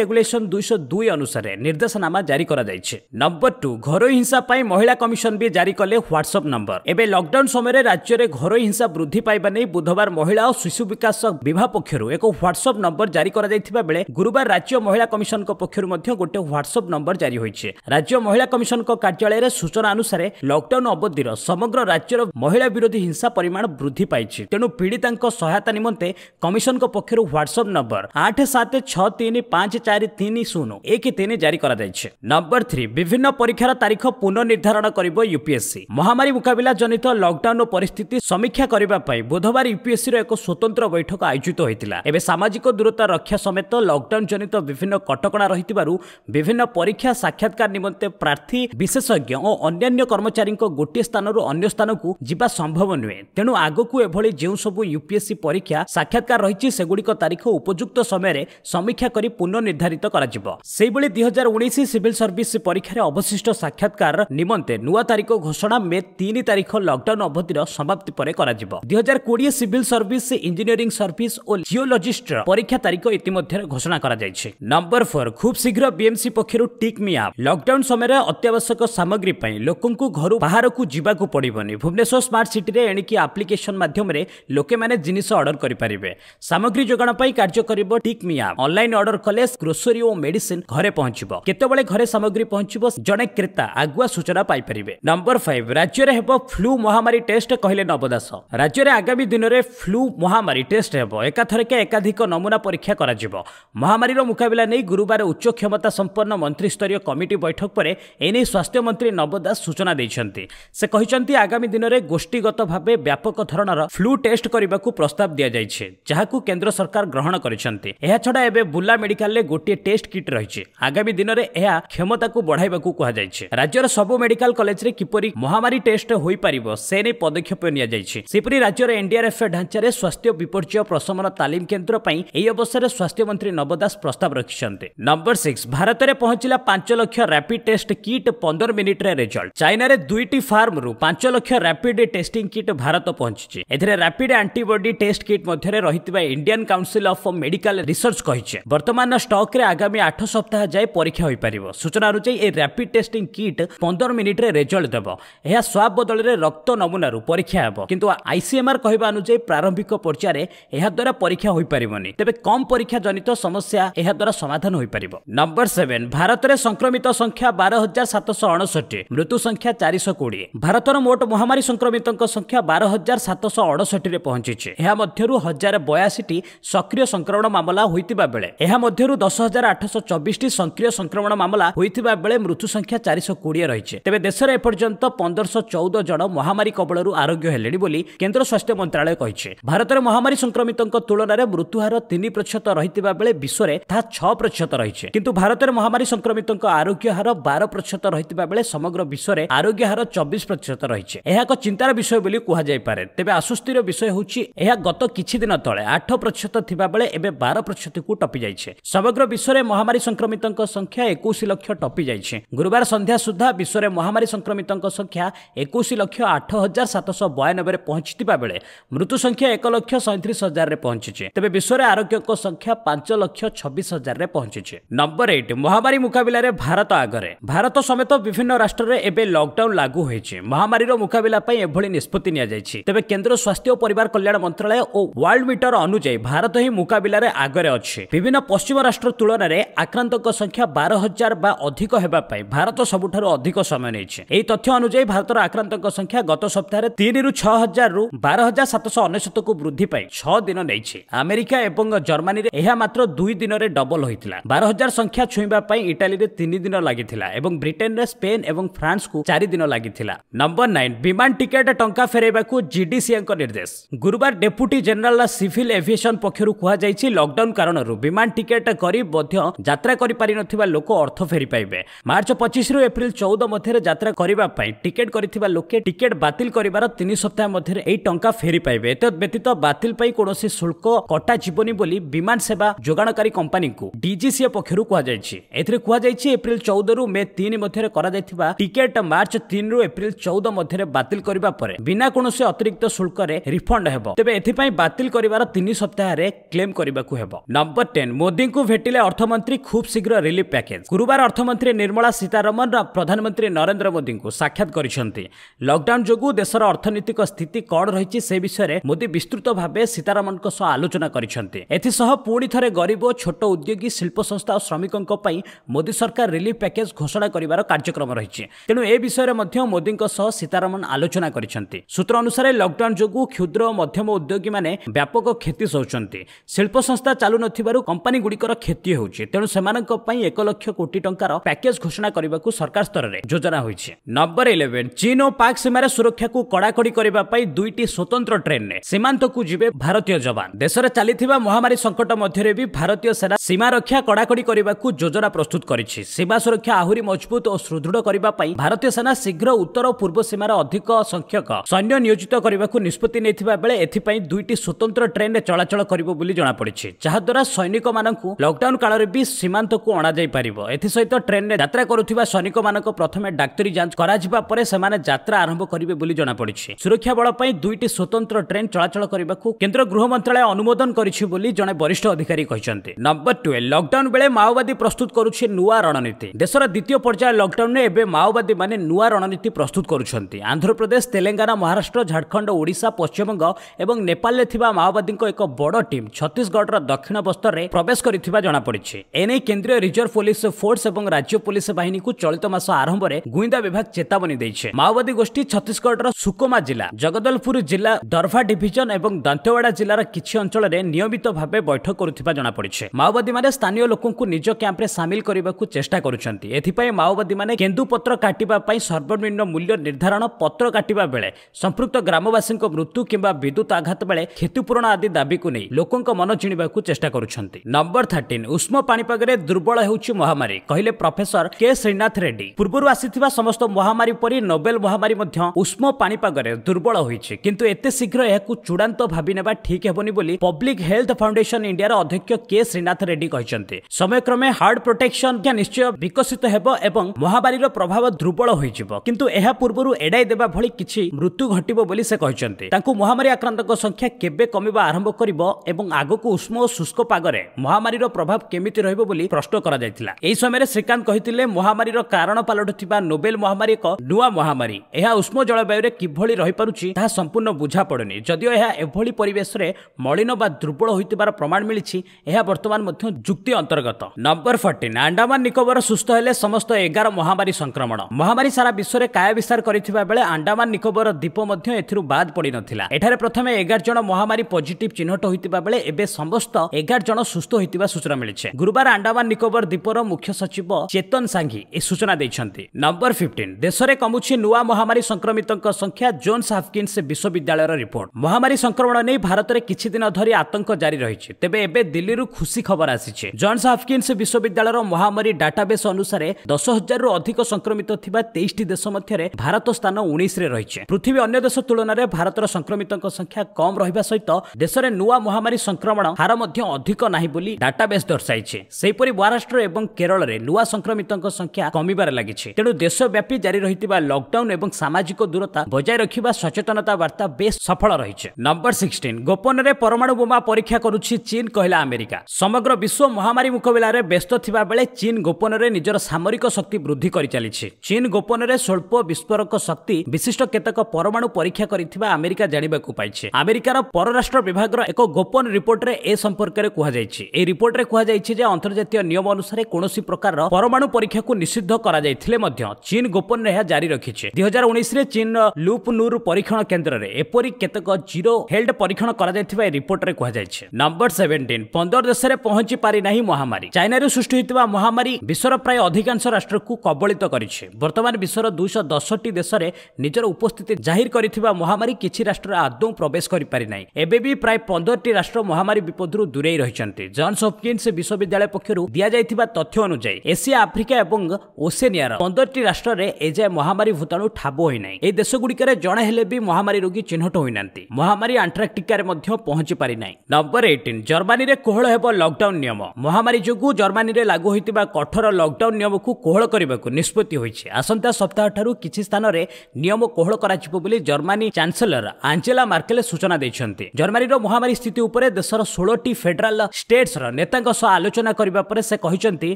regulation ଦୁଇଶହ ଦୁଇ ଅନୁସାରେ ନିର୍ଦ୍ଦେଶନାମା ଜାରି କରାଯାଇଛି ନମ୍ବର ଟୁ ଘରୋଇ ହିଂସା ପାଇଁ ମହିଳା କମିଶନ ବି ଜାରି କଲେ ହ୍ୱାଟ୍ସଆପ୍ ନମ୍ବର ଏବେ ଲକଡାଉନ୍ ସମୟରେ ରାଜ୍ୟରେ ଘରୋଇ ହିଂସା ବୃଦ୍ଧି ପାଇବା ନେଇ ବୁଧବାର ମହିଳା ଓ ଶିଶୁ ବିକାଶ ବିଭାଗ ପକ୍ଷରୁ ଏକ ହ୍ୱାଟ୍ସଆପ୍ ନମ୍ବର ଜାରି କରାଯାଇଥିବା ବେଳେ ଗୁରୁବାର ରାଜ୍ୟ ମହିଳା କମିଶନଙ୍କ ପକ୍ଷରୁ ମଧ୍ୟ ଗୋଟିଏ ହ୍ୱାଟ୍ସଆପ୍ ନମ୍ବର ଜାରି ହୋଇଛି ରାଜ୍ୟ ମହିଳା କମିଶନଙ୍କ କାର୍ଯ୍ୟାଳୟରେ ସୂଚନା ଅନୁସାରେ ଲକଡାଉନ୍ ଅବଧିର ସମଗ୍ର ରାଜ୍ୟର ମହିଳା ବିରୋଧୀ ହିଂସା ପରିମାଣ ବୃଦ୍ଧି ପାଇଛି ତେଣୁ ପୀଡ଼ିତାଙ୍କ ସହାୟତା ନିମନ୍ତେ କମିଶନଙ୍କ ପକ୍ଷରୁ ହ୍ୱାଟ୍ସଆପ୍ ନମ୍ବର ଆଠ ସାତ ଛଅ ତିନି ପାଞ୍ଚ চারি তিন শূন্য এক তিন জারি করা যাইছে নম্বর থ্রি বিভিন্ন পরীক্ষার তারিখ পুনর্নির্ধারণ করব ইউপিএসসি মহামারী মোকাবিলা জনিত লকডাউন পরিস্থিতি সমীক্ষা করা বুধবার ইউপিএসসি এক স্বতন্ত্র বৈঠক আয়োজিত হয়েছিল এবে সামাজিক দূরতা রক্ষা সমেত লকডাউন জনিত বিভিন্ন কটকা রহিবারু বিভিন্ন পরীক্ষা সাক্ষাৎকার নিমন্তে প্রার্থী বিশেষজ্ঞ ও অন্যান্য কর্মচারী গোটিয়ে স্থানর অন্য স্থানকু যা সম্ভব নুহে তেণু আগকু এভাবে যে সবু ইউপিএসসি পরীক্ষা সাক্ষাৎকার রয়েছে সেগুড়ি তারিখ উপযুক্ত সময়ের সমীক্ষা করে পুনর্ নির্ধারিত କରାଯିବ ସେହିଭଳି ଦୁଇ ହଜାର ଉଣେଇଶ ସିଭିଲ ସର୍ଭିସ୍ ପରୀକ୍ଷାରେ ଅବଶିଷ୍ଟ ସାକ୍ଷାତକାର ନିମନ୍ତେ ନୂଆ ତାରିଖ ଘୋଷଣା ମେ ତିନି ତାରିଖ ଲକଡାଉନ୍ ଅବଧିର ସମାପ୍ତି ପରେ କରାଯିବ ଦୁଇ ହଜାର କୋଡ଼ିଏ ସିଭିଲ ସର୍ଭିସ୍ ଇଞ୍ଜିନିୟରିଂ ସର୍ଭିସ୍ ଓ ଜିଓଲୋଜିଷ୍ଟର ପରୀକ୍ଷା ତାରିଖ ଇତିମଧ୍ୟରେ ଘୋଷଣା କରାଯାଇଛି ନମ୍ବର ଫୋର୍ ଖୁବ୍ ଶୀଘ୍ର ବିଏମ୍ସି ପକ୍ଷରୁ ଟିକ୍ ମି ଆପ୍ ଲକଡାଉନ୍ ସମୟରେ ଅତ୍ୟାବଶ୍ୟକ ସାମଗ୍ରୀ ପାଇଁ ଲୋକଙ୍କୁ ଘରୁ ବାହାରକୁ ଯିବାକୁ ପଡ଼ିବନି ଭୁବନେଶ୍ୱର ସ୍ମାର୍ଟ ସିଟିରେ ଏଣିକି ଆପ୍ଲିକେସନ୍ ମାଧ୍ୟମରେ ଲୋକମାନେ ଜିନିଷ ଅର୍ଡର କରିପାରିବେ ସାମଗ୍ରୀ ଯୋଗାଣ ପାଇଁ କାର୍ଯ୍ୟ କରିବ Tick Me app online order କଲେ ଗ୍ରୋସରୀ ଓ ମେଡିସିନ ଘରେ ପହଞ୍ଚିବ କେତେବେଳେ ଘରେ ସାମଗ୍ରୀ ପହଞ୍ଚିବ ଜଣେ କ୍ରେତା ଆଗୁଆ ସୂଚନା ପାଇପାରିବେ ନମ୍ବର ଫାଇଭ ରାଜ୍ୟରେ ହେବ ଫ୍ଲୁ ମହାମାରୀ ଟେଷ୍ଟ କହିଲେ ନବ ଦାସ ରାଜ୍ୟରେ ଆଗାମୀ ଦିନରେ ଫ୍ଲୁ ମହାମାରୀ ଟେଷ୍ଟ ହେବ ଏକାଥରକେ ଏକାଧିକ ନମୁନା ପରୀକ୍ଷା କରାଯିବ ମହାମାରୀର ମୁକାବିଲା ନେଇ ଗୁରୁବାର ଉଚ୍ଚ କ୍ଷମତା ସମ୍ପନ୍ନ ମନ୍ତ୍ରୀସ୍ତରୀୟ କମିଟି ବୈଠକ ପରେ ଏନେଇ ସ୍ୱାସ୍ଥ୍ୟମନ୍ତ୍ରୀ ନବ ଦାସ ସୂଚନା ଦେଇଛନ୍ତି ସେ କହିଛନ୍ତି ଆଗାମୀ ଦିନରେ ଗୋଷ୍ଠୀଗତ ଭାବେ ବ୍ୟାପକ ଧରଣର ଫ୍ଲୁ ଟେଷ୍ଟ କରିବାକୁ ପ୍ରସ୍ତାବ ଦିଆଯାଇଛି ଯାହାକୁ କେନ୍ଦ୍ର ସରକାର ଗ୍ରହଣ କରିଛନ୍ତି ଏହାଛଡ଼ା ଏବେ ବୁର୍ଲା ମେଡିକାଲରେ ଗୋଟିଏ ଟେଷ୍ଟ କିଟ୍ ରହିଛି ଆଗାମୀ ଦିନରେ ଏହା କ୍ଷମତାକୁ ବଢ଼ାଇବାକୁ କୁହାଯାଇଛି ରାଜ୍ୟର ସବୁ ମେଡିକାଲ କଲେଜରେ କିପରି ମହାମାରୀ ଟେଷ୍ଟ ହୋଇପାରିବ ସେ ନେଇ ପଦକ୍ଷେପ ନିଆଯାଇଛି ସେହିପରି ରାଜ୍ୟର ଏନ୍ଡିଆର୍ଏଫ୍ ଢାଞ୍ଚାରେ ସ୍ୱାସ୍ଥ୍ୟ ବିପର୍ଯ୍ୟୟ ପ୍ରଶମନ ତାଲିମ କେନ୍ଦ୍ର ପାଇଁ ଏହି ଅବସରରେ ସ୍ୱାସ୍ଥ୍ୟମନ୍ତ୍ରୀ ନବ ଦାସ ପ୍ରସ୍ତାବ ରଖିଛନ୍ତି ନମ୍ବର ସିକ୍ସ ଭାରତରେ ପହଞ୍ଚିଲା ପାଞ୍ଚ ଲକ୍ଷ ରାପିଡ୍ ଟେଷ୍ଟ କିଟ୍ ପନ୍ଦର ମିନିଟ୍ରେ ରେଜଲ୍ଟ ଚାଇନାରେ ଦୁଇଟି ଫାର୍ମରୁ ପାଞ୍ଚ lakh rapid testing kit Bharat ପହଞ୍ଚିଛି ଏଥିରେ ରାପିଡ୍ ଆଣ୍ଟିବଡି ଟେଷ୍ଟ କିଟ୍ ମଧ୍ୟରେ ରହିଥିବା Indian Council of Medical Research କହିଛି ବର୍ତ୍ତମାନ ଷ୍ଟକ୍ ଷ୍ଟକ୍ରେ ଆଗାମୀ ଆଠ ସପ୍ତାହ ଯାଏ ପରୀକ୍ଷା ହୋଇପାରିବ ସୂଚନା ଅନୁଯାୟୀ ଏହି ର୍ୟାପିଡ୍ ଟେଷ୍ଟିଂ କିଟ୍ ପନ୍ଦର ମିନିଟ୍ରେ ରେଜଲ୍ଟ ଦେବ ଏହା ସ୍ୱାବ ବଦଳରେ ରକ୍ତ ନମୁନାରୁ ପରୀକ୍ଷା ହେବ କିନ୍ତୁ ଆଇସିଏମ୍ଆର୍ କହିବା ଅନୁଯାୟୀ ପ୍ରାରମ୍ଭିକ ପର୍ଯ୍ୟାୟରେ ଏହାଦ୍ୱାରା ପରୀକ୍ଷା ହୋଇପାରିବନି ତେବେ କମ୍ ପରୀକ୍ଷା ଜନିତ ସମସ୍ୟା ଏହାଦ୍ୱାରା ସମାଧାନ ହୋଇପାରିବ ନମ୍ବର ସେଭେନ୍ ଭାରତରେ ସଂକ୍ରମିତ ସଂଖ୍ୟା ବାର ହଜାର ସାତଶହ ଅଣଷଠି ମୃତ୍ୟୁ ସଂଖ୍ୟା ଚାରିଶହ କୋଡ଼ିଏ ଭାରତର ମୋଟ ମହାମାରୀ ସଂକ୍ରମିତଙ୍କ ସଂଖ୍ୟା ବାର ହଜାର ସାତଶହ ଅଣଷଠିରେ ପହଞ୍ଚିଛି ଏହା ମଧ୍ୟରୁ ହଜାର ବୟାଅଶୀଟି ସକ୍ରିୟ ସଂକ୍ରମଣ ମାମଲା ହୋଇଥିବା ବେଳେ ଏହା ମଧ୍ୟରୁ ଦଶ ହଜାର ଆଠଶହ ଚବିଶଟି ସକ୍ରିୟ ସଂକ୍ରମଣ ମାମଲା ହୋଇଥିବା ବେଳେ ମୃତ୍ୟୁ ସଂଖ୍ୟା ଚାରିଶହ କୋଡ଼ିଏ ରହିଛି ତେବେ ଦେଶରେ ଏପର୍ଯ୍ୟନ୍ତ ପନ୍ଦରଶହ ଚଉଦ ଜଣ ମହାମାରୀ କବଳରୁ ଆରୋଗ୍ୟ ହେଲେଣି ବୋଲି କେନ୍ଦ୍ର ସ୍ୱାସ୍ଥ୍ୟ ମନ୍ତ୍ରଣାଳୟ କହିଛି ଭାରତରେ ମହାମାରୀ ସଂକ୍ରମିତଙ୍କ ତୁଳନାରେ ମୃତ୍ୟୁହାର ତିନି ପ୍ରତିଶତ ରହିଥିବା ବେଳେ ବିଶ୍ୱରେ ତାହା ଛଅ ପ୍ରତିଶତ ରହିଛି କିନ୍ତୁ ଭାରତରେ ମହାମାରୀ ସଂକ୍ରମିତଙ୍କ ଆରୋଗ୍ୟ ହାର ବାର ପ୍ରତିଶତ ରହିଥିବା ବେଳେ ସମଗ୍ର ବିଶ୍ୱରେ ଆରୋଗ୍ୟ ହାର ଚବିଶ ପ୍ରତିଶତ ରହିଛି ଏହା ଏକ ଚିନ୍ତାର ବିଷୟ ବୋଲି କୁହାଯାଇପାରେ ତେବେ ଆଶ୍ୱସ୍ତିର ବିଷୟ ହେଉଛି ଏହା ଗତ କିଛି ଦିନ ତଳେ ଆଠ ପ୍ରତିଶତ ଥିବା ବେଳେ ଏବେ ବାର ପ୍ରତିଶତକୁ ଟପି ଯାଇଛି ସମଗ୍ର ସମଗ୍ର ବିଶ୍ୱରେ ମହାମାରୀ ସଂକ୍ରମିତଙ୍କ ସଂଖ୍ୟା ଏକୋଇଶ ଲକ୍ଷ ଟପି ଯାଇଛି ଗୁରୁବାର ସନ୍ଧ୍ୟା ସୁଦ୍ଧା ବିଶ୍ୱରେ ମହାମାରୀ ସଂକ୍ରମିତଙ୍କ ସଂଖ୍ୟା ଏକୋଇଶ ଲକ୍ଷ ଆଠ ହଜାର ସାତଶହ ବୟାନବେରେ ପହଞ୍ଚିଥିବା ବେଳେ ମୃତ୍ୟୁ ସଂଖ୍ୟା ଏକ ଲକ୍ଷ ସଇଁତିରିଶ ହଜାରରେ ପହଞ୍ଚିଛି ତେବେ ବିଶ୍ୱରେ ଆରୋଗ୍ୟଙ୍କ ସଂଖ୍ୟା ପାଞ୍ଚ ଲକ୍ଷ ଛବିଶ ହଜାରରେ ପହଞ୍ଚିଛି ନମ୍ବର ଏଇଟ୍ ମହାମାରୀ ମୁକାବିଲାରେ ଭାରତ ଆଗରେ ଭାରତ ସମେତ ବିଭିନ୍ନ ରାଷ୍ଟ୍ରରେ ଏବେ ଲକ୍ଡାଉନ୍ ଲାଗୁ ହୋଇଛି ମହାମାରୀର ମୁକାବିଲା ପାଇଁ ଏଭଳି ନିଷ୍ପତ୍ତି ନିଆଯାଇଛି ତେବେ କେନ୍ଦ୍ର ସ୍ୱାସ୍ଥ୍ୟ ଓ ପରିବାର କଲ୍ୟାଣ ମନ୍ତ୍ରଣାଳୟ ଓ ୱାର୍ଲଡ ମିଟର ଅନୁଯାୟୀ ଭାରତ ହିଁ ମୁକାବିଲାରେ ଆଗରେ ଅଛି ବିଭିନ୍ନ ପଶ୍ଚିମ ରାଷ୍ଟ୍ର ତୁଳନାରେ ଆକ୍ରାନ୍ତଙ୍କ ସଂଖ୍ୟା ବାର ହଜାର ବା ଅଧିକ ହେବା ପାଇଁ ଭାରତ ସବୁଠାରୁ ଅଧିକ ସମୟ ନେଇଛି ଏହି ତଥ୍ୟ ଅନୁଯାୟୀ ଭାରତର ଆକ୍ରାନ୍ତଙ୍କ ସଂଖ୍ୟା ଗତ ସପ୍ତାହରେ ତିନିରୁ ଛଅ ହଜାରରୁ ବାର ହଜାର ସାତଶହ ଅନେଶତକୁ ବୃଦ୍ଧି ପାଇ ଛଅ ଦିନ ନେଇଛି ଆମେରିକା ଏବଂ ଜର୍ମାନୀରେ ଏହା ମାତ୍ର ଦୁଇ ଦିନରେ ଡବଲ ହୋଇଥିଲା ବାର ହଜାର ସଂଖ୍ୟା ଛୁଇଁବା ପାଇଁ ଇଟାଲୀରେ ତିନି ଦିନ ଲାଗିଥିଲା ଏବଂ ବ୍ରିଟେନ୍ରେ ସ୍ପେନ୍ ଏବଂ ଫ୍ରାନ୍ସକୁ ଚାରି ଦିନ ଲାଗିଥିଲା ନମ୍ବର ନାଇନ୍ ବିମାନ ଟିକେଟ୍ ଟଙ୍କା ଫେରାଇବାକୁ ଜିଡିସିଏଙ୍କ ନିର୍ଦ୍ଦେଶ ଗୁରୁବାର ଡେପୁଟି ଜେନେରାଲ ସିଭିଲ ଏଭିଏସନ ପକ୍ଷରୁ କୁହାଯାଇଛି ଲକ୍ଡାଉନ୍ କାରଣରୁ ବିମାନ ଟିକେଟ୍ କରି গরিব ମଧ୍ୟ ଯାତ୍ରା କରିପାରିନଥିବା ଲୋକ ଅର୍ଥ ଫେରିପାଇବେ ମାର୍ଚ୍ଚ ପଚିଶରୁ ଏପ୍ରିଲ ଚଉଦ ମଧ୍ୟରେ ଯାତ୍ରା କରିବା ପାଇଁ ଟିକେଟ୍ କରିଥିବା ଲୋକେ ଟିକେଟ୍ ବାତିଲ କରିବାର ତିନି ସପ୍ତାହ ମଧ୍ୟରେ ଏହି ଟଙ୍କା ଫେରିପାଇବେ ଏତଦ୍ ବ୍ୟତୀତ ବାତିଲ ପାଇଁ କୌଣସି ଶୁଳ୍କ କଟାଯିବନି ବୋଲି ବିମାନ ସେବା ଯୋଗାଣକାରୀ କମ୍ପାନୀଙ୍କୁ ଡିଜିସିଏ ପକ୍ଷରୁ କୁହାଯାଇଛି ଏଥିରେ କୁହାଯାଇଛି ଏପ୍ରିଲ ଚଉଦରୁ ମେ ତିନି ମଧ୍ୟରେ କରାଯାଇଥିବା ଟିକେଟ୍ ମାର୍ଚ୍ଚ ତିନିରୁ ଏପ୍ରିଲ ଚଉଦ ମଧ୍ୟରେ ବାତିଲ କରିବା ପରେ ବିନା କୌଣସି ଅତିରିକ୍ତ ଶୁଳ୍କରେ ରିଫଣ୍ଡ ହେବ ତେବେ ଏଥିପାଇଁ ବାତିଲ କରିବାର ତିନି ସପ୍ତାହରେ କ୍ଲେମ୍ କରିବାକୁ ହେବ ନମ୍ବର ଟେନ୍ ମୋଦିଙ୍କୁ ଭେଟିଲେ ଅର୍ଥମନ୍ତ୍ରୀ ଖୁବ୍ ଶୀଘ୍ର ରିଲିଫ୍ ପ୍ୟାକେଜ୍ ଗୁରୁବାର ଅର୍ଥମନ୍ତ୍ରୀ ନିର୍ମଳା ସୀତାରମଣ ପ୍ରଧାନମନ୍ତ୍ରୀ ନରେନ୍ଦ୍ର ମୋଦିଙ୍କୁ ସାକ୍ଷାତ କରିଛନ୍ତି ଲକ୍ଡାଉନ୍ ଯୋଗୁଁ ଦେଶର ଅର୍ଥନୈତିକ ସ୍ଥିତି କ'ଣ ରହିଛି ସେ ବିଷୟରେ ମୋଦି ବିସ୍ତୃତ ଭାବେ ସୀତାରମଣଙ୍କ ସହ ଆଲୋଚନା କରିଛନ୍ତି ଏଥିସହ ପୁଣି ଥରେ ଗରିବ ଛୋଟ ଉଦ୍ୟୋଗୀ ଶିଳ୍ପ ସଂସ୍ଥା ଓ ଶ୍ରମିକଙ୍କ ପାଇଁ ମୋଦି ସରକାର ରିଲିଫ୍ ପ୍ୟାକେଜ୍ ଘୋଷଣା କରିବାର କାର୍ଯ୍ୟକ୍ରମ ରହିଛି ତେଣୁ ଏ ବିଷୟରେ ମଧ୍ୟ ମୋଦିଙ୍କ ସହ ସୀତାରମଣ ଆଲୋଚନା କରିଛନ୍ତି ସୂତ୍ର ଅନୁସାରେ ଲକ୍ଡାଉନ୍ ଯୋଗୁଁ କ୍ଷୁଦ୍ର ଓ ମଧ୍ୟମ ଉଦ୍ୟୋଗୀମାନେ ବ୍ୟାପକ କ୍ଷତି ସହୁଛନ୍ତି ଶିଳ୍ପ ସଂସ୍ଥା ଚାଲୁନଥିବାରୁ କମ୍ପାନୀଗୁଡ଼ିକର କ୍ଷତି ହେଉଛି ତେଣୁ ସେମାନଙ୍କ ପାଇଁ ଏକ ଲକ୍ଷ କୋଟି ଟଙ୍କାର ପ୍ୟାକେଜ୍ ଘୋଷଣା କରିବାକୁ ସରକାର ସ୍ତରରେ ଯୋଜନା ହୋଇଛି ନମ୍ବର ଇଲେଭେନ୍ ଚୀନ୍ ଓ ପାକ୍ ସୀମାରେ ସୁରକ୍ଷାକୁ କଡ଼ାକଡ଼ି କରିବା ପାଇଁ ଦୁଇଟି ସ୍ୱତନ୍ତ୍ର ଟ୍ରେନ୍ରେ ସୀମାନ୍ତକୁ ଯିବେ ଭାରତୀୟ ଯବାନ ଦେଶରେ ଚାଲିଥିବା ମହାମାରୀ ସଙ୍କଟ ମଧ୍ୟରେ ବି ଭାରତୀୟ ସେନା ସୀମା ରକ୍ଷା କଡ଼ାକଡ଼ି କରିବାକୁ ଯୋଜନା ପ୍ରସ୍ତୁତ କରିଛି ସୀମା ସୁରକ୍ଷା ଆହୁରି ମଜବୁତ ଓ ସୁଦୃଢ଼ କରିବା ପାଇଁ ଭାରତୀୟ ସେନା ଶୀଘ୍ର ଉତ୍ତର ଓ ପୂର୍ବ ସୀମାର ଅଧିକ ସଂଖ୍ୟକ ସୈନ୍ୟ ନିୟୋଜିତ କରିବାକୁ ନିଷ୍ପତ୍ତି ନେଇଥିବା ବେଳେ ଏଥିପାଇଁ ଦୁଇଟି ସ୍ୱତନ୍ତ୍ର ଟ୍ରେନ୍ରେ ଚଳାଚଳ କରିବ ବୋଲି ଜଣାପଡ଼ିଛି ଯାହାଦ୍ୱାରା ସୈନିକମାନଙ୍କୁ ଲକ୍ ଲକ୍ଡାଉନ୍ କାଳରେ ବି ସୀମାନ୍ତକୁ ଅଣାଯାଇପାରିବ ଏଥିସହିତ ଟ୍ରେନ୍ରେ ଯାତ୍ରା କରୁଥିବା ସୈନିକମାନଙ୍କ ପ୍ରଥମେ ଡାକ୍ତରୀ ଯାଞ୍ଚ କରାଯିବା ପରେ ସେମାନେ ଯାତ୍ରା ଆରମ୍ଭ କରିବେ ବୋଲି ଜଣାପଡ଼ିଛି ସୁରକ୍ଷା ବଳ ପାଇଁ ଦୁଇଟି ସ୍ୱତନ୍ତ୍ର ଟ୍ରେନ୍ ଚଳାଚଳ କରିବାକୁ କେନ୍ଦ୍ର ଗୃହ ମନ୍ତ୍ରଣାଳୟ ଅନୁମୋଦନ କରିଛି ବୋଲି ଜଣେ ବରିଷ୍ଠ ଅଧିକାରୀ କହିଛନ୍ତି ନମ୍ବର ଟୁଏଲ୍ ଲକ୍ଡାଉନ୍ ବେଳେ ମାଓବାଦୀ ପ୍ରସ୍ତୁତ କରୁଛି ନୂଆ ରଣନୀତି ଦେଶର ଦ୍ୱିତୀୟ ପର୍ଯ୍ୟାୟ ଲକ୍ଡାଉନ୍ରେ ଏବେ ମାଓବାଦୀମାନେ ନୂଆ ରଣନୀତି ପ୍ରସ୍ତୁତ କରୁଛନ୍ତି ଆନ୍ଧ୍ରପ୍ରଦେଶ ତେଲେଙ୍ଗାନା ମହାରାଷ୍ଟ୍ର ଝାଡ଼ଖଣ୍ଡ ଓଡ଼ିଶା ପଶ୍ଚିମବଙ୍ଗ ଏବଂ ନେପାଳରେ ଥିବା ମାଓବାଦୀଙ୍କ ଏକ ବଡ଼ ଟିମ୍ ଛତିଶଗଡ଼ର ଦକ୍ଷିଣ ବସ୍ତରରେ ପ୍ରବେଶ କରିଥିବା ଜଣାପଡ଼ିଛି ଏନେଇ କେନ୍ଦ୍ରୀୟ ରିଜର୍ଭ ପୁଲିସ୍ ଫୋର୍ସ ଏବଂ ରାଜ୍ୟ ପୁଲିସ୍ ବାହିନୀକୁ ଚଳିତ ମାସ ଆରମ୍ଭରେ ଗୁଇନ୍ଦା ବିଭାଗ ଚେତାବନୀ ଦେଇଛି ମାଓବାଦୀ ଗୋଷ୍ଠୀ ଛତିଶଗଡ଼ର ସୁକମା ଜିଲ୍ଲା ଜଗଦଲପୁର ଜିଲ୍ଲା ଦର୍ଭା ଡିଭିଜନ ଏବଂ ଦାନ୍ତେୱାଡ଼ା ଜିଲ୍ଲାର କିଛି ଅଞ୍ଚଳରେ ନିୟମିତ ଭାବେ ବୈଠକ କରୁଥିବା ଜଣାପଡ଼ିଛି ମାଓବାଦୀମାନେ ସ୍ଥାନୀୟ ଲୋକଙ୍କୁ ନିଜ କ୍ୟାମ୍ପରେ ସାମିଲ କରିବାକୁ ଚେଷ୍ଟା କରୁଛନ୍ତି ଏଥିପାଇଁ ମାଓବାଦୀମାନେ କେନ୍ଦୁପତ୍ର କାଟିବା ପାଇଁ ସର୍ବନିମ୍ନ ମୂଲ୍ୟ ନିର୍ଦ୍ଧାରଣ ପତ୍ର କାଟିବା ବେଳେ ସମ୍ପୃକ୍ତ ଗ୍ରାମବାସୀଙ୍କ ମୃତ୍ୟୁ କିମ୍ବା ବିଦ୍ୟୁତ୍ ଆଘାତ ବେଳେ କ୍ଷତିପୂରଣ ଆଦି ଦାବିକୁ ନେଇ ଲୋକଙ୍କ ମନ ଜିଣିବାକୁ ଚେଷ୍ଟା କରୁଛନ୍ତି ନମ୍ବର ଥାର୍ଟିନ୍ ନାଇଣ୍ଟିନ୍ ଉଷ୍ମ ପାଣିପାଗରେ ଦୁର୍ବଳ ହେଉଛି ମହାମାରୀ କହିଲେ ପ୍ରଫେସର କେ ଶ୍ରୀନାଥ ରେଡ୍ଡି ପୂର୍ବରୁ ଆସିଥିବା ସମସ୍ତ ମହାମାରୀ ପରି ନୋବେଲ ମହାମାରୀ ମଧ୍ୟ ଉଷ୍ମ ପାଣିପାଗରେ ଦୁର୍ବଳ ହୋଇଛି କିନ୍ତୁ ଏତେ ଶୀଘ୍ର ଏହାକୁ ଚୂଡ଼ାନ୍ତ ଭାବି ନେବା ଠିକ୍ ହେବନି ବୋଲି ପବ୍ଲିକ୍ ହେଲ୍ଥ ଫାଉଣ୍ଡେସନ ଇଣ୍ଡିଆର ଅଧ୍ୟକ୍ଷ କେ ଶ୍ରୀନାଥ ରେଡ୍ଡି କହିଛନ୍ତି ସମୟକ୍ରମେ ହାର୍ଡ ପ୍ରୋଟେକ୍ସନ ନିଶ୍ଚୟ ବିକଶିତ ହେବ ଏବଂ ମହାମାରୀର ପ୍ରଭାବ ଦୁର୍ବଳ ହୋଇଯିବ କିନ୍ତୁ ଏହା ପୂର୍ବରୁ ଏଡ଼ାଇ ଦେବା ଭଳି କିଛି ମୃତ୍ୟୁ ଘଟିବ ବୋଲି ସେ କହିଛନ୍ତି ତାଙ୍କୁ ମହାମାରୀ ଆକ୍ରାନ୍ତଙ୍କ ସଂଖ୍ୟା କେବେ କମିବା ଆରମ୍ଭ କରିବ ଏବଂ ଆଗକୁ ଉଷ୍ମ ଓ ଶୁଷ୍କ ପାଗରେ ମହାମାରୀର ପ୍ରଭାବ ପ୍ରଭାବ କେମିତି ରହିବ ବୋଲି ପ୍ରଶ୍ନ କରାଯାଇଥିଲା ଏହି ସମୟରେ ଶ୍ରୀକାନ୍ତ କହିଥିଲେ ମହାମାରୀର କାରଣ ପାଲଟୁଥିବା ନୋବେଲ ମହାମାରୀ ଏକ ନୂଆ ମହାମାରୀ ଏହା ଉଷ୍ମ ଜଳବାୟୁରେ କିଭଳି ରହିପାରୁଛି ତାହା ସମ୍ପୂର୍ଣ୍ଣ ବୁଝାପଡ଼ୁନି ଯଦିଓ ଏହା ଏଭଳି ପରିବେଶରେ ମଳିନ ବା ଦୁର୍ବଳ ହୋଇଥିବାର ପ୍ରମାଣ ମିଳିଛି ଏହା ବର୍ତ୍ତମାନ ମଧ୍ୟ ଯୁକ୍ତି ଅନ୍ତର୍ଗତ ନମ୍ବର ଫର୍ଟିନ୍ ଆଣ୍ଡାମାନ ନିକୋବର ସୁସ୍ଥ ହେଲେ ସମସ୍ତ ଏଗାର ମହାମାରୀ ସଂକ୍ରମଣ ମହାମାରୀ ସାରା ବିଶ୍ୱରେ କାୟା ବିସ୍ତାର କରିଥିବା ବେଳେ ଆଣ୍ଡାମାନ ନିକୋବର ଦ୍ୱୀପ ମଧ୍ୟ ଏଥିରୁ ବାଦ ପଡ଼ିନଥିଲା ଏଠାରେ ପ୍ରଥମେ ଏଗାର ଜଣ ମହାମାରୀ ପଜିଟିଭ୍ ଚିହ୍ନଟ ହୋଇଥିବା ବେଳେ ଏବେ ସମସ୍ତ ଏଗାର ଜଣ ସୁସ୍ଥ ହୋଇଥିବା ସୂଚନା ମିଳିଛି ଗୁରୁବାର ଆଣ୍ଡାମାନ ନିକୋବର ଦ୍ୱୀପର ମୁଖ୍ୟ ସଚିବ ଚେତନ ସାଙ୍ଘି ଏ ସୂଚନା ଦେଇଛନ୍ତି ନମ୍ବର ଫିଫ୍ଟିନ୍ ଦେଶରେ କମୁଛି ନୂଆ ମହାମାରୀ ସଂକ୍ରମିତଙ୍କ ସଂଖ୍ୟା ଜୋନ୍ସ ହାଫକିନ୍ସ ବିଶ୍ୱବିଦ୍ୟାଳୟର ରିପୋର୍ଟ ମହାମାରୀ ସଂକ୍ରମଣ ନେଇ ଭାରତରେ କିଛି ଦିନ ଧରି ଆତଙ୍କ ଜାରି ରହିଛି ତେବେ ଏବେ ଦିଲ୍ଲୀରୁ ଖୁସି ଖବର ଆସିଛି ଜନ୍ସ ହାଫକିନ୍ସ ବିଶ୍ୱବିଦ୍ୟାଳୟର ମହାମାରୀ ଡାଟାବେସ୍ ଅନୁସାରେ ଦଶ ହଜାରରୁ ଅଧିକ ସଂକ୍ରମିତ ଥିବା ତେଇଶଟି ଦେଶ ମଧ୍ୟରେ ଭାରତ ସ୍ଥାନ ଉଣେଇଶରେ ରହିଛି ପୃଥିବୀ ଅନ୍ୟ ଦେଶ ତୁଳନାରେ ଭାରତର ସଂକ୍ରମିତଙ୍କ ସଂଖ୍ୟା କମ୍ ରହିବା ସହିତ ଦେଶରେ ନୂଆ ମହାମାରୀ ସଂକ୍ରମଣ ହାର ମଧ୍ୟ ଅଧିକ ନାହିଁ ବୋଲି ଡାଟାବେସ୍ ଦର୍ଶାଇଛି ସେହିପରି ମହାରାଷ୍ଟ୍ର ଏବଂ କେରଳରେ ନୂଆ ସଂକ୍ରମିତଙ୍କ ସଂଖ୍ୟା କମିବାରେ ଲାଗିଛି ତେଣୁ ଦେଶବ୍ୟାପୀ ଜାରି ରହିଥିବା ଲକ୍ଡାଉନ୍ ଏବଂ ସାମାଜିକ ଦୂରତା ବଜାୟ ରଖିବା ସଚେତନତା ବାର୍ତ୍ତା ବେଶ ସଫଳ ରହିଛି ନମ୍ବର ସିକ୍ସଟିନ୍ ଗୋପନରେ ପରମାଣୁ ବୋମା ପରୀକ୍ଷା କରୁଛି ଚୀନ୍ କହିଲା ଆମେରିକା ସମଗ୍ର ବିଶ୍ୱ ମହାମାରୀ ମୁକାବିଲାରେ ବ୍ୟସ୍ତ ଥିବା ବେଳେ ଚୀନ୍ ଗୋପନରେ ନିଜର ସାମରିକ ଶକ୍ତି ବୃଦ୍ଧି କରିଚାଲିଛି ଚୀନ୍ ଗୋପନରେ ସ୍ୱଳ୍ପ ବିସ୍ଫୋରକ ଶକ୍ତି ବିଶିଷ୍ଟ କେତେକ ପରମାଣୁ ପରୀକ୍ଷା କରିଥିବା ଆମେରିକା ଜାଣିବାକୁ ପାଇଛି ଆମେରିକାର ପରରାଷ୍ଟ୍ର ବିଭାଗର ଏକ ଗୋପନ ରିପୋର୍ଟରେ ଏ ସମ୍ପର୍କରେ କୁହାଯାଇଛି ଏହି ରିପୋର୍ଟରେ କୁହାଯାଇଛି ଯେ ଅନ୍ତର୍ଜାତୀୟ ନିୟମ ଅନୁସାରେ କୌଣସି ପ୍ରକାରର ପରମାଣୁ ପରୀକ୍ଷାକୁ ନିଷିଦ୍ଧ କରାଯାଇଥିଲେ ମଧ୍ୟ ଚୀନ୍ ଗୋପନରେ ଏହା ଜାରି ରଖିଛି ଦୁଇ ହଜାର ଉଣେଇଶରେ ଚୀନର ଲୁପନୁର ପରୀକ୍ଷଣ କେନ୍ଦ୍ରରେ ଏପରି କେତେକ ଜିରୋ ହେଲ୍ଡ ପରୀକ୍ଷଣ କରାଯାଇଥିବା ଏହି ରିପୋର୍ଟରେ କୁହାଯାଇଛି ନମ୍ବର ସେଭେଣ୍ଟିନ୍ ପନ୍ଦର ଦେଶରେ ପହଞ୍ଚି ପାରିନାହିଁ ମହାମାରୀ ଚାଇନାରୁ ସୃଷ୍ଟି ହୋଇଥିବା ମହାମାରୀ ବିଶ୍ୱର ପ୍ରାୟ ଅଧିକାଂଶ ରାଷ୍ଟ୍ରକୁ କବଳିତ କରିଛି ବର୍ତ୍ତମାନ ବିଶ୍ୱର ଦୁଇଶହ ଦଶଟି ଦେଶରେ ନିଜର ଉପସ୍ଥିତି ଜାହିର କରିଥିବା ମହାମାରୀ କିଛି ରାଷ୍ଟ୍ରରେ ଆଦୌ ପ୍ରବେଶ କରିପାରିନାହିଁ ଏବେ ବି ପ୍ରାୟ ପନ୍ଦରଟି ରାଷ୍ଟ୍ର ମହାମାରୀ ବିପଦରୁ ଦୂରେଇ ରହିଛନ୍ତି ଜନ୍ସ ହୋପକିନ୍ ମ୍ୟାକିନ୍ସ ବିଶ୍ୱବିଦ୍ୟାଳୟ ପକ୍ଷରୁ ଦିଆଯାଇଥିବା ତଥ୍ୟ ଅନୁଯାୟୀ ଏସିଆ ଆଫ୍ରିକା ଏବଂ ଓସେନିଆର ପନ୍ଦରଟି ରାଷ୍ଟ୍ରରେ ଏଯାଏ ମହାମାରୀ ଭୂତାଣୁ ଠାବ ହୋଇନାହିଁ ଏହି ଦେଶଗୁଡ଼ିକରେ ଜଣେ ହେଲେ ବି ମହାମାରୀ ରୋଗୀ ଚିହ୍ନଟ ହୋଇନାହାନ୍ତି ମହାମାରୀ ଆଣ୍ଟାର୍କଟିକାରେ ମଧ୍ୟ ପହଞ୍ଚି ପାରିନାହିଁ ନମ୍ବର ଏଇଟିନ୍ ଜର୍ମାନୀରେ କୋହଳ ହେବ ଲକ୍ଡାଉନ୍ ନିୟମ ମହାମାରୀ ଯୋଗୁଁ ଜର୍ମାନୀରେ ଲାଗୁ ହୋଇଥିବା କଠୋର ଲକ୍ଡାଉନ୍ ନିୟମକୁ କୋହଳ କରିବାକୁ ନିଷ୍ପତ୍ତି ହୋଇଛି ଆସନ୍ତା ସପ୍ତାହଠାରୁ କିଛି ସ୍ଥାନରେ ନିୟମ କୋହଳ କରାଯିବ ବୋଲି ଜର୍ମାନୀ ଚାନ୍ସେଲର ଆଞ୍ଚେଲା ମାର୍କେଲେ ସୂଚନା ଦେଇଛନ୍ତି ଜର୍ମାନୀର ମହାମାରୀ ସ୍ଥିତି ଉପରେ ଦେଶର ଷୋହଳଟି ଫେଡେରାଲ ଷ୍ଟେଟ୍ସର ନେତାଙ୍କ ମନ୍ତ୍ରୀଙ୍କ ସହ ଆଲୋଚନା କରିବା ପରେ ସେ କହିଛନ୍ତି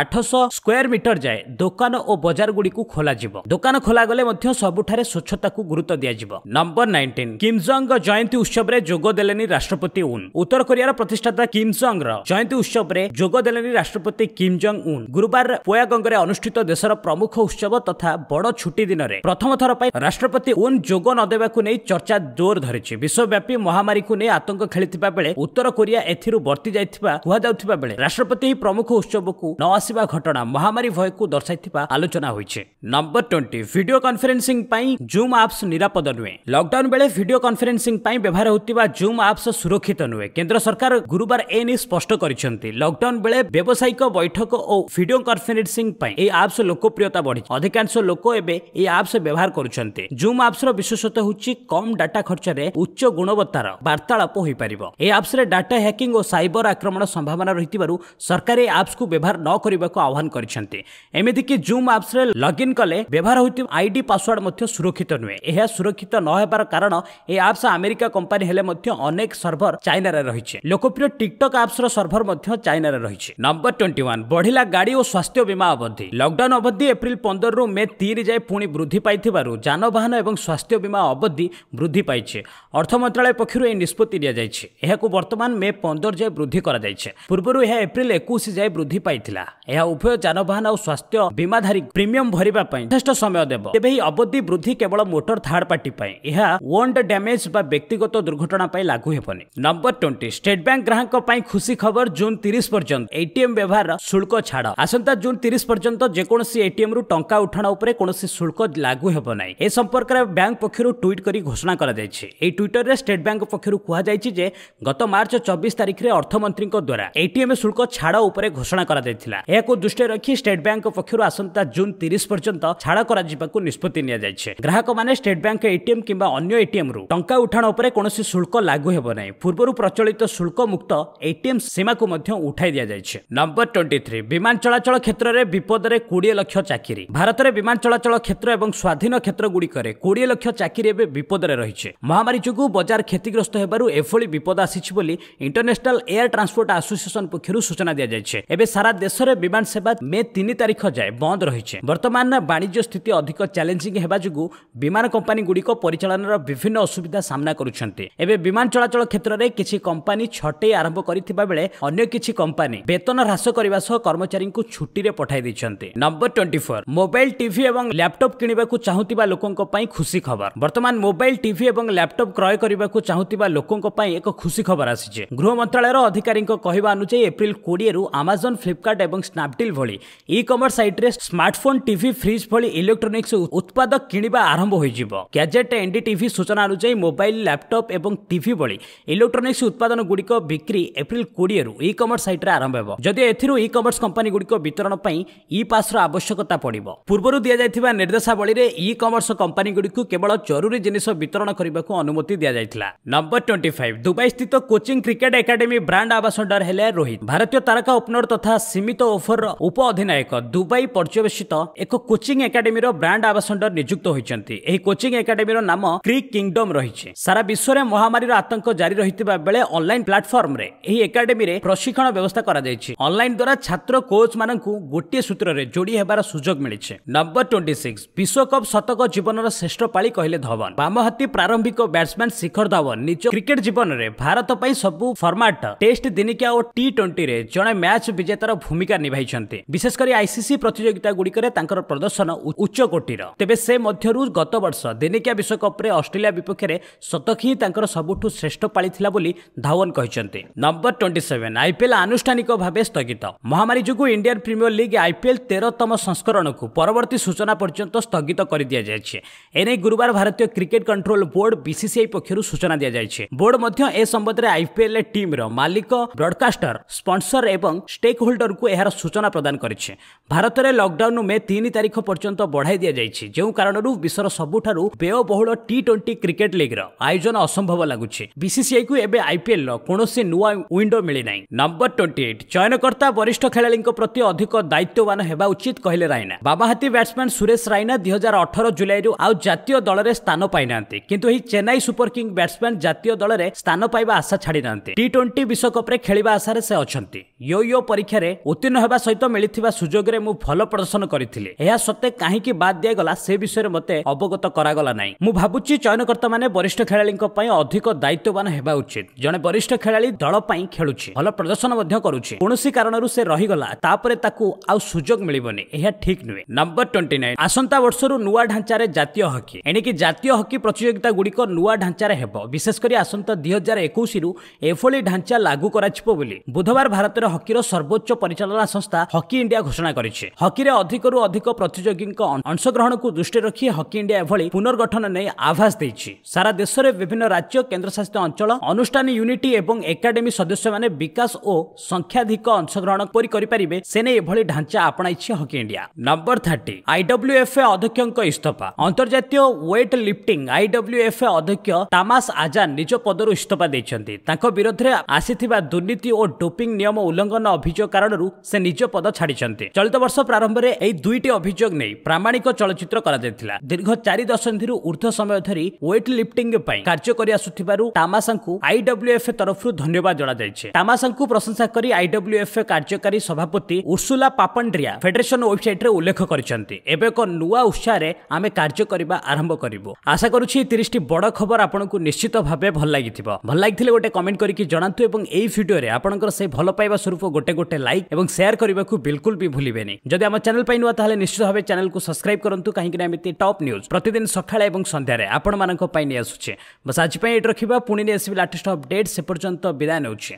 ଆଠଶହ ସ୍କୋୟାର ମିଟର ଯାଏ ଦୋକାନ ଓ ବଜାରଗୁଡ଼ିକୁ ଖୋଲାଯିବ ଦୋକାନ ଖୋଲାଗଲେ ମଧ୍ୟ ସବୁଠାରେ ସ୍ୱଚ୍ଛତାକୁ ଗୁରୁତ୍ୱ ଦିଆଯିବ ନମ୍ବର ନାଇଣ୍ଟିନ୍ କିମ୍ଜଙ୍ଗ ଜୟନ୍ତୀ ଉତ୍ସବରେ ଯୋଗ ଦେଲେନି ରାଷ୍ଟ୍ରପତି ଉନ୍ ଉତ୍ତର କୋରିଆର ପ୍ରତିଷ୍ଠାତା କିମ୍ଜଙ୍ଗର ଜୟନ୍ତୀ ଉତ୍ସବରେ ଯୋଗ ଦେଲେନି ରାଷ୍ଟ୍ରପତି କିମ୍ଜଙ୍ଗ ଉନ୍ ଗୁରୁବାର ପୋୟାଗଙ୍ଗରେ ଅନୁଷ୍ଠିତ ଦେଶର ପ୍ରମୁଖ ଉତ୍ସବ ତଥା ବଡ଼ ଛୁଟି ଦିନରେ ପ୍ରଥମ ଥର ପାଇଁ ରାଷ୍ଟ୍ରପତି ଉନ୍ ଯୋଗ ନ ଦେବାକୁ ନେଇ ଚର୍ଚ୍ଚା ଜୋର ଧରିଛି ବିଶ୍ୱବ୍ୟାପୀ ମହାମାରୀକୁ ନେଇ ଆତଙ୍କ ଖେଳିଥିବା ବେଳେ ଉତ୍ତର କୋରିଆ ଏଥିରୁ ବର୍ତ୍ତି ଯାଇଥିବା କୁହାଯାଉଥିବା ବେଳେ ବେଳେ ରାଷ୍ଟ୍ରପତି ଏହି ପ୍ରମୁଖ ଉତ୍ସବକୁ ନ ଆସିବା ଘଟଣା ମହାମାରୀ ଭୟକୁ ଦର୍ଶାଇଥିବା ଆଲୋଚନା ହୋଇଛି ନମ୍ବର ଟ୍ୱେଣ୍ଟି ଭିଡ଼ିଓ କନ୍ଫରେନ୍ସିଂ ପାଇଁ ଜୁମ୍ ଆପ୍ସ ନିରାପଦ ନୁହେଁ ଲକ୍ଡାଉନ୍ ବେଳେ ଭିଡ଼ିଓ କନ୍ଫରେନ୍ସିଂ ପାଇଁ ବ୍ୟବହାର ହେଉଥିବା ଜୁମ୍ ଆପ୍ସ ସୁରକ୍ଷିତ ନୁହେଁ କେନ୍ଦ୍ର ସରକାର ଗୁରୁବାର ଏ ନେଇ ସ୍ପଷ୍ଟ କରିଛନ୍ତି ଲକ୍ଡାଉନ୍ ବେଳେ ବ୍ୟବସାୟିକ ବୈଠକ ଓ ଭିଡ଼ିଓ କନ୍ଫରେନ୍ସିଂ ପାଇଁ ଏହି ଆପ୍ସ ଲୋକପ୍ରିୟତା ବଢ଼ିଛି ଅଧିକାଂଶ ଲୋକ ଏବେ ଏହି ଆପ୍ସ ବ୍ୟବହାର କରୁଛନ୍ତି ଜୁମ୍ ଆପ୍ସର ବିଶେଷତ୍ୱ ହେଉଛି କମ୍ ଡାଟା ଖର୍ଚ୍ଚରେ ଉଚ୍ଚ ଗୁଣବତ୍ତାର ବାର୍ତ୍ତାଳାପ ହୋଇପାରିବ ଏହି ଆପ୍ସରେ ଡାଟା ହ୍ୟାକିଂ ଓ ସାଇବର ଆକ୍ରମଣ ସମ୍ଭାବନା ରହିଥିବା ନଥିବାରୁ ସରକାର ଏ ଆପ୍ସକୁ ବ୍ୟବହାର ନ କରିବାକୁ ଆହ୍ୱାନ କରିଛନ୍ତି ଏମିତିକି ଜୁମ୍ ଆପ୍ସରେ ଲଗ୍ଇନ୍ କଲେ ବ୍ୟବହାର ହୋଇଥିବା ଆଇଡି ପାସୱାର୍ଡ ମଧ୍ୟ ସୁରକ୍ଷିତ ନୁହେଁ ଏହା ସୁରକ୍ଷିତ ନ ହେବାର କାରଣ ଏ ଆପ୍ସ ଆମେରିକା କମ୍ପାନୀ ହେଲେ ମଧ୍ୟ ଅନେକ ସର୍ଭର ଚାଇନାରେ ରହିଛି ଲୋକପ୍ରିୟ ଟିକଟକ୍ ଆପ୍ସର ସର୍ଭର ମଧ୍ୟ ଚାଇନାରେ ରହିଛି ନମ୍ବର ଟ୍ୱେଣ୍ଟି ୱାନ୍ ବଢ଼ିଲା ଗାଡ଼ି ଓ ସ୍ୱାସ୍ଥ୍ୟ ବୀମା ଅବଧି ଲକଡାଉନ୍ ଅବଧି ଏପ୍ରିଲ ପନ୍ଦରରୁ ମେ ତିନି ଯାଏଁ ପୁଣି ବୃଦ୍ଧି ପାଇଥିବାରୁ ଯାନବାହନ ଏବଂ ସ୍ୱାସ୍ଥ୍ୟ ବୀମା ଅବଧି ବୃଦ୍ଧି ପାଇଛି ଅର୍ଥ ମନ୍ତ୍ରାଳୟ ପକ୍ଷରୁ ଏହି ନିଷ୍ପତ୍ତି ଦିଆଯାଇଛି ଏହାକୁ ବର୍ତ୍ତମାନ ମେ ପନ୍ଦର ଯାଏଁ ବୃଦ୍ଧି କରାଯାଇଛି ପୂର୍ବରୁ ଏହା ଏପ୍ରିଲ ଏକୋଇଶ ଯାଏ ବୃଦ୍ଧି ପାଇଥିଲା ଏହା ଉଭୟ ଯାନବାହନ ଆଉ ସ୍ୱାସ୍ଥ୍ୟ ବୀମାଧାରୀ ପ୍ରିମିୟମ ଭରିବା ପାଇଁ ଯଥେଷ୍ଟ ସମୟ ଦେବ ତେବେ ଏହି ଅବଧି ବୃଦ୍ଧି କେବଳ ମୋଟର ଥାର୍ଡ ପାର୍ଟି ପାଇଁ ଏହା ୱଣ୍ଡ ଡ୍ୟାମେଜ ବା ବ୍ୟକ୍ତିଗତ ଦୁର୍ଘଟଣା ପାଇଁ ଲାଗୁ ହେବନି ନମ୍ବର ଟ୍ୱେଣ୍ଟି ଷ୍ଟେଟ୍ ବ୍ୟାଙ୍କ ଗ୍ରାହକଙ୍କ ପାଇଁ ଖୁସି ଖବର ଜୁନ୍ ତିରିଶ ପର୍ଯ୍ୟନ୍ତ ଏଟିଏମ୍ ବ୍ୟବହାର ଶୁଳ୍କ ଛାଡ଼ ଆସନ୍ତା ଜୁନ୍ ତିରିଶ ପର୍ଯ୍ୟନ୍ତ ଯେକୌଣସି ଏଟିଏମ୍ରୁ ଟଙ୍କା ଉଠାଣ ଉପରେ କୌଣସି ଶୁଳ୍କ ଲାଗୁ ହେବ ନାହିଁ ଏ ସମ୍ପର୍କରେ ବ୍ୟାଙ୍କ ପକ୍ଷରୁ ଟ୍ୱିଟ୍ କରି ଘୋଷଣା କରାଯାଇଛି ଏହି ଟ୍ୱିଟରରେ ଷ୍ଟେଟ୍ ବ୍ୟାଙ୍କ ପକ୍ଷରୁ କୁହାଯାଇଛି ଯେ ଗତ ମାର୍ଚ୍ଚ ଚବିଶ ତାରିଖରେ ଅର୍ଥମନ୍ତ୍ରୀଙ୍କ ଦ୍ୱାରା ଏଟିଏମ୍ শুল্ক ছাড় উপরে ঘোষণা করা যাইছিলা এহাকু দৃষ্টি রাখি স্টেট ব্যাঙ্ক পক্ষর আসন্তা জুন তিরিশ পর্যন্ত ছাড় করা যাওয়া নিষ্পতি নিয়েছে গ্রাহক মানে স্টেট ব্যাঙ্ক এটিএম কিংবা অন্য এটিএম রু টঙ্কা উঠাণ উপরে কোণী শুল্ক লাগু হব না পূর্বর প্রচলিত শুল্ক মুক্ত এটিএম সীমাকু মধ্য উঠাই দিয়া যাইছে নম্বর টোয়েন্টি থ্রি বিমান চলাচল ক্ষেত্রে বিপদরে কোড়িয়ে লক্ষ চাকরি ভারতের বিমান চলাচল ক্ষেত্র এবং স্বাধীন ক্ষেত্রগুড়িকরে কোড়িয়ে লক্ষ চাকরি এবে বিপদরে রয়েছে মহামারী যোগ বজার ক্ষতিগ্রস্ত হবার এভাবে বিপদ আসিছে বলে ইন্টরন্যাশনাল এয়ার ট্রান্সপোর্ট আসোসিয়েসন পক্ষ ପକ୍ଷରୁ ସୂଚନା ଦିଆଯାଇଛି ଏବେ ସାରା ଦେଶରେ ବିମାନ ସେବା ମେ ତିନି ତାରିଖ ଯାଏ ବନ୍ଦ ରହିଛି ବର୍ତ୍ତମାନ ବାଣିଜ୍ୟ ସ୍ଥିତି ଅଧିକ ଚ୍ୟାଲେଞ୍ଜିଂ ହେବା ଯୋଗୁଁ ବିମାନ କମ୍ପାନୀଗୁଡ଼ିକ ପରିଚାଳନାର ବିଭିନ୍ନ ଅସୁବିଧା ସାମ୍ନା କରୁଛନ୍ତି ଏବେ ବିମାନ ଚଳାଚଳ କ୍ଷେତ୍ରରେ କିଛି କମ୍ପାନୀ ଛଟେଇ ଆରମ୍ଭ କରିଥିବା ବେଳେ ଅନ୍ୟ କିଛି କମ୍ପାନୀ ବେତନ ହ୍ରାସ କରିବା ସହ କର୍ମଚାରୀଙ୍କୁ ଛୁଟିରେ ପଠାଇ ଦେଇଛନ୍ତି number twenty four mobile TV ଏବଂ ଲ୍ୟାପଟପ୍ କିଣିବାକୁ ଚାହୁଁଥିବା ଲୋକଙ୍କ ପାଇଁ ଖୁସି ଖବର ବର୍ତ୍ତମାନ ମୋବାଇଲ ଟିଭି ଏବଂ ଲ୍ୟାପଟପ୍ କ୍ରୟ କରିବାକୁ ଚାହୁଁଥିବା ଲୋକଙ୍କ ପାଇଁ ଏକ ଖୁସି ଖବର ଆସିଛି ଗୃହ ମନ୍ତ୍ରାଳୟର ଅଧିକାରୀଙ୍କ କହିବା ଅନୁଯାୟୀ ଏପ୍ରିଲ କୋଡ଼ିଏରୁ ଆମାଜନ୍ ଫ୍ଲିପକାର୍ଟ ଏବଂ ସ୍ନାପଡିଲ୍ ଭଳି ଇ କମର୍ସ ସାଇଟ୍ରେ ସ୍ମାର୍ଟଫୋନ୍ ଟିଭି ଫ୍ରିଜ୍ ଭଳି ଇଲେକ୍ଟ୍ରୋନିକ୍ସ ଉତ୍ପାଦ କିଣିବା ଆରମ୍ଭ ହୋଇଯିବ ଗ୍ୟାଜେଟ୍ ଏନ୍ଡି ଟିଭି ସୂଚନା ଅନୁଯାୟୀ ମୋବାଇଲ ଲ୍ୟାପଟପ୍ ଏବଂ ଟିଭି ଭଳି ଇଲେକ୍ଟ୍ରୋନିକ୍ସ ଉତ୍ପାଦନଗୁଡ଼ିକ ବିକ୍ରି ଏପ୍ରିଲ କୋଡ଼ିଏରୁ ଇ କମର୍ସ ସାଇଟ୍ରେ ଆରମ୍ଭ ହେବ ଯଦିଓ ଏଥିରୁ ଇ କମର୍ସ କମ୍ପାନୀଗୁଡ଼ିକ ବିତରଣ ପାଇଁ ଇ ପାସ୍ର ଆବଶ୍ୟକତା ପଡ଼ିବ ପୂର୍ବରୁ ଦିଆଯାଇଥିବା ନିର୍ଦ୍ଦେଶାବଳୀରେ ଇ କମର୍ସ କମ୍ପାନୀଗୁଡ଼ିକୁ କେବଳ ଜରୁରୀ ଜିନିଷ ବିତରଣ କରିବାକୁ ଅନୁମତି ଦିଆଯାଇଥିଲା ନମ୍ବର ଟ୍ୱେଣ୍ଟି ଫାଇଭ ଦୁବାଇ ସ୍ଥିତ coaching cricket academy brand ambassador ହେଲେ ରୋହିତ ଭାରତୀୟ ତାରକା ଓପନର ତଥା ସୀମିତ ଓଭରର ଉପ ଅଧିନାୟକ ଦୁବାଇ ପର୍ଯ୍ୟବେସିତ ଏକ କୋଚିଂ ଏକାଡେମୀର ବ୍ରାଣ୍ଡ ଆବାସଣ୍ଡର ନିଯୁକ୍ତ ହୋଇଛନ୍ତି ଏହି କୋଚିଂ ଏକାଡେମୀର ନାମ କ୍ରିକ୍ କିଙ୍ଗଡମ୍ ରହିଛି ସାରା ବିଶ୍ୱରେ ମହାମାରୀର ଆତଙ୍କ ଜାରି ରହିଥିବା ବେଳେ ଅନଲାଇନ୍ ପ୍ଲାଟଫର୍ମରେ ଏହି ଏକାଡେମୀରେ ପ୍ରଶିକ୍ଷଣ ବ୍ୟବସ୍ଥା କରାଯାଇଛି ଅନଲାଇନ୍ ଦ୍ୱାରା ଛାତ୍ର କୋଚ୍ ମାନଙ୍କୁ ଗୋଟିଏ ସୂତ୍ରରେ ଯୋଡ଼ି ହେବାର ସୁଯୋଗ ମିଳିଛି ନମ୍ବର ଟ୍ୱେଣ୍ଟି ସିକ୍ସ ବିଶ୍ୱକପ୍ ଶତକ ଜୀବନର ଶ୍ରେଷ୍ଠ ପାଳି କହିଲେ ଧୱନ ବାମହାତୀ ପ୍ରାରମ୍ଭିକ ବ୍ୟାଟ୍ସମ୍ୟାନ୍ ଶିଖର ଧୱନ ନିଜ କ୍ରିକେଟ୍ ଜୀବନରେ ଭାରତ ପାଇଁ ସବୁ ଫର୍ମାଟ ଟେଷ୍ଟ ଦିନିକିଆ ଓ ଟି ଟ୍ୱେଣ୍ଟି ଟ୍ୱେଣ୍ଟିରେ ଜଣେ ମ୍ୟାଚ୍ ବିଜେତାର ଭୂମିକା ନିଭାଇଛନ୍ତି ବିଶେଷ କରି ଆଇସିସି ପ୍ରତିଯୋଗିତାଗୁଡ଼ିକରେ ତାଙ୍କର ପ୍ରଦର୍ଶନ ଉଚ୍ଚକୋଟିର ତେବେ ସେ ମଧ୍ୟରୁ ଗତବର୍ଷ ଦିନିକିଆ ବିଶ୍ୱକପ୍ରେ ଅଷ୍ଟ୍ରେଲିଆ ବିପକ୍ଷରେ ଶତକ ହିଁ ତାଙ୍କର ସବୁଠୁ ଶ୍ରେଷ୍ଠ ପାଳିଥିଲା ବୋଲି ଧାୱନ କହିଛନ୍ତି ନମ୍ବର ଟ୍ୱେଣ୍ଟି ସେଭେନ୍ ଆଇପିଏଲ୍ ଆନୁଷ୍ଠାନିକ ଭାବେ ସ୍ଥଗିତ ମହାମାରୀ ଯୋଗୁଁ ଇଣ୍ଡିଆନ୍ ପ୍ରିମିୟର ଲିଗ୍ ଆଇପିଏଲ୍ ତେରତମ ସଂସ୍କରଣକୁ ପରବର୍ତ୍ତୀ ସୂଚନା ପର୍ଯ୍ୟନ୍ତ ସ୍ଥଗିତ କରିଦିଆଯାଇଛି ଏନେଇ ଗୁରୁବାର ଭାରତୀୟ କ୍ରିକେଟ୍ କଣ୍ଟ୍ରୋଲ ବୋର୍ଡ ବିସିସିଆଇ ପକ୍ଷରୁ ସୂଚନା ଦିଆଯାଇଛି ବୋର୍ଡ ମଧ୍ୟ ଏ ସମ୍ବନ୍ଧରେ ଆଇପିଏଲ୍ ଟିମ୍ର ମାଲିକ ବ୍ରଡ୍କାଷ୍ଟର স্পন্সর এবং স্টেক হোল্ডরকু এর সূচনা প্রদান করেছে ভারতের লকডাউন মে তিন তারিখ পর্যন্ত বঢ়াই দিয়া যাইছে যে কারণর বিশ্বর সবুঠার ব্যয়বহুল টি টোয়েন্টি ক্রিকেট লিগ্র আয়োজন অসম্ভব লাগুছে বিসিসিআই কু এবে আইপিএল কৌশি নূয়া উইন্ডো মিলি না নম্বর টোয়েন্টি এইট চয়নকর্তা বরিষ্ঠ খেলাড়ি প্রত্যেক অধিক দায়িত্ববান হওয়া উচিত কহিলে রাইনা বাবাহাতি ব্যাটসম্যান সুরেশ রাইনা দুই হাজার অঠর জুলাই আউ জাতীয় দলরে স্থান পাই না কিন্তু এই চেন্নাই সুপর কিং ব্যাটসম্যান জাতীয় দলরে স্থান পাইবা আশা ছাড়ি না টি টোয়েন্টি বিশ্বকপে খেলা আশার সে ଅଛନ୍ତି ୟୋ ୟୋ ପରୀକ୍ଷାରେ ଉତ୍ତୀର୍ଣ୍ଣ ହେବା ସହିତ ମିଳିଥିବା ସୁଯୋଗରେ ମୁଁ ଭଲ ପ୍ରଦର୍ଶନ କରିଥିଲି ଏହା ସତ୍ତ୍ୱେ କାହିଁକି ବାଦ ଦିଆଗଲା ସେ ବିଷୟରେ ମୋତେ ଅବଗତ କରାଗଲା ନାହିଁ ମୁଁ ଭାବୁଛି ଚୟନକର୍ତ୍ତାମାନେ ବରିଷ୍ଠ ଖେଳାଳିଙ୍କ ପାଇଁ ଅଧିକ ଦାୟିତ୍ୱବାନ ହେବା ଉଚିତ ଜଣେ ବରିଷ୍ଠ ଖେଳାଳି ଦଳ ପାଇଁ ଖେଳୁଛି ଭଲ ପ୍ରଦର୍ଶନ ମଧ୍ୟ କରୁଛି କୌଣସି କାରଣରୁ ସେ ରହିଗଲା ତାପରେ ତାକୁ ଆଉ ସୁଯୋଗ ମିଳିବନି ଏହା ଠିକ୍ ନୁହେଁ ନମ୍ବର ଟ୍ୱେଣ୍ଟି ନାଇନ୍ ଆସନ୍ତା ବର୍ଷରୁ ନୂଆ ଢାଞ୍ଚାରେ ଜାତୀୟ ହକି ଏଣିକି ଜାତୀୟ ହକି ପ୍ରତିଯୋଗିତା ଗୁଡ଼ିକ ନୂଆ ଢାଞ୍ଚାରେ ହେବ ବିଶେଷ କରି ଆସନ୍ତା ଦୁଇ ହଜାର ଏକୋଇଶରୁ ଏଭଳି ଢାଞ୍ଚା ଲାଗୁ କରାଯିବ ବୋଲି ବୁଧବାର ବୁଧବାର ଭାରତରେ ହକିର ସର୍ବୋଚ୍ଚ ପରିଚାଳନା ସଂସ୍ଥା ହକି ଇଣ୍ଡିଆ ଘୋଷଣା କରିଛି ହକିରେ ଅଧିକରୁ ଅଧିକ ପ୍ରତିଯୋଗୀଙ୍କ ଅଂଶଗ୍ରହଣକୁ ଦୃଷ୍ଟିରେ ରଖି ହକି ଇଣ୍ଡିଆ ଏଭଳି ପୁନର୍ଗଠନ ନେଇ ଆଭାସ ଦେଇଛି ସାରା ଦେଶରେ ବିଭିନ୍ନ ରାଜ୍ୟ କେନ୍ଦ୍ରଶାସିତ ଅଞ୍ଚଳ ଅନୁଷ୍ଠାନ ୟୁନିଟି ଏବଂ ଏକାଡେମୀ ସଦସ୍ୟମାନେ ବିକାଶ ଓ ସଂଖ୍ୟାଧିକ ଅଂଶଗ୍ରହଣ ପରି କରିପାରିବେ ସେ ନେଇ ଏଭଳି ଢାଞ୍ଚା ଆପଣାଇଛି hockey India number thirty IWFA ଅଧ୍ୟକ୍ଷଙ୍କ ଇସ୍ତଫା ଅନ୍ତର୍ଜାତୀୟ ୱେଟ୍ ଲିଫ୍ଟିଂ ଆଇଡବ୍ଲ୍ୟୁଏଫ୍ଏ ଅଧ୍ୟକ୍ଷ ତାମାସ ଆଜାନ ନିଜ ପଦରୁ ଇସ୍ତଫା ଦେଇଛନ୍ତି ତାଙ୍କ ବିରୋଧରେ ଆସିଥିବା ଦୁର୍ନୀତି ଓ ଡୋପିଂ ଡୋପିଂ ନିୟମ ଉଲ୍ଲଙ୍ଘନ ଅଭିଯୋଗ କାରଣରୁ ସେ ନିଜ ପଦ ଛାଡ଼ିଛନ୍ତି ଚଳିତ ବର୍ଷ ପ୍ରାରମ୍ଭରେ ଏହି ଦୁଇଟି ଅଭିଯୋଗ ନେଇ ପ୍ରାମାଣିକ ଚଳଚ୍ଚିତ୍ର କରାଯାଇଥିଲା ଦୀର୍ଘ ଚାରି ଦଶନ୍ଧିରୁ ଉର୍ଦ୍ଧ୍ୱ ସମୟ ଧରି ୱେଟ୍ ଲିଫ୍ଟିଂ ପାଇଁ କାର୍ଯ୍ୟ କରିଆସୁଥିବାରୁ ତାମାସାଙ୍କୁ ଆଇଡବ୍ଲ୍ୟୁଏଫ୍ଏ ତରଫରୁ ଧନ୍ୟବାଦ ଜଣାଯାଇଛି ତାମାସାଙ୍କୁ ପ୍ରଶଂସା କରି ଆଇଡବ୍ଲ୍ୟୁଏଫ୍ଏ କାର୍ଯ୍ୟକାରୀ ସଭାପତି ଉର୍ସୁଲା ପାପଣ୍ଡ୍ରିଆ ଫେଡେରେସନ୍ ୱେବ୍ସାଇଟ୍ରେ ଉଲ୍ଲେଖ କରିଛନ୍ତି ଏବେ ଏକ ନୂଆ ଉତ୍ସାହରେ ଆମେ କାର୍ଯ୍ୟ କରିବା ଆରମ୍ଭ କରିବୁ ଆଶା କରୁଛି ତିରିଶଟି ବଡ଼ ଖବର ଆପଣଙ୍କୁ ନିଶ୍ଚିତ ଭାବେ ଭଲ ଲାଗିଥିବ ଭଲ ଲାଗିଥିଲେ ଗୋଟେ କମେଣ୍ଟ କରିକି ଜଣାନ୍ତୁ ଏବଂ ଏହି ଭିଡ଼ିଓରେ ଆପଣଙ୍କର ସେ ଭଲ ପାଇବା ସ୍ୱରୂପ ଗୋଟେ ଗୋଟେ ଲାଇକ୍ ଏବଂ ସେୟାର କରିବାକୁ ବିଲକୁଲ ବି ଭୁଲିବେନି ଯଦି ଆମ ଚ୍ୟାନେଲ ପାଇଁ ନୂଆ ତାହେଲେ ନିଶ୍ଚିତ ଭାବେ ଚ୍ୟାନେଲକୁ ସବସ୍କ୍ରାଇବ କରନ୍ତୁ କାହିଁକିନା ଏମିତି ଟପ୍ ନ୍ୟୁଜ୍ ପ୍ରତିଦିନ ସକାଳେ ଏବଂ ସନ୍ଧ୍ୟାରେ ଆପଣମାନଙ୍କ ପାଇଁ ନେଇ ଆସୁଛେ ବସ୍ ଆଜି ପାଇଁ ଏଇଠି ରଖିବା ପୁଣି ନେଇ ଆସିବି ଲାଟେଷ୍ଟ ଅପଡେଟ୍ ସେ ପର୍ଯ୍ୟନ୍ତ ବିଦାୟ ନେଉଛି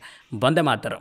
ବନ୍ଦେ ମାତର